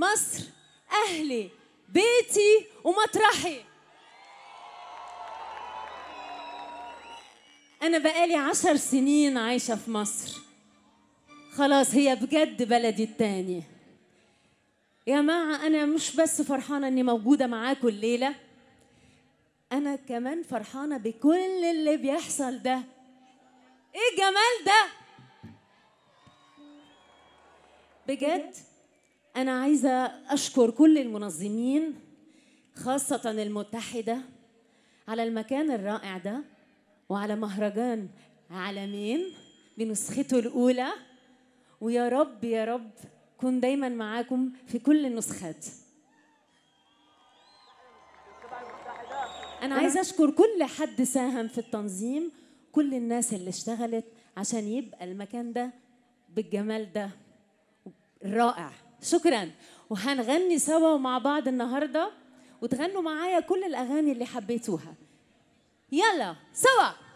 مصر أهلي بيتي ومطرحي أنا بقالي عشر سنين عايشة في مصر خلاص هي بجد بلدي التاني يا جماعة أنا مش بس فرحانة إني موجودة معاكم الليلة أنا كمان فرحانة بكل اللي بيحصل ده إيه الجمال ده بجد أنا عايزة أشكر كل المنظمين خاصة المتحدة على المكان الرائع ده وعلى مهرجان عالمين بنسخته الأولى ويا رب يا رب كن دايما معاكم في كل النسخات أنا عايزة أشكر كل حد ساهم في التنظيم كل الناس اللي اشتغلت عشان يبقى المكان ده بالجمال ده رائع شكرا وهنغني سوا مع بعض النهارده وتغنوا معايا كل الاغاني اللي حبيتوها يلا سوا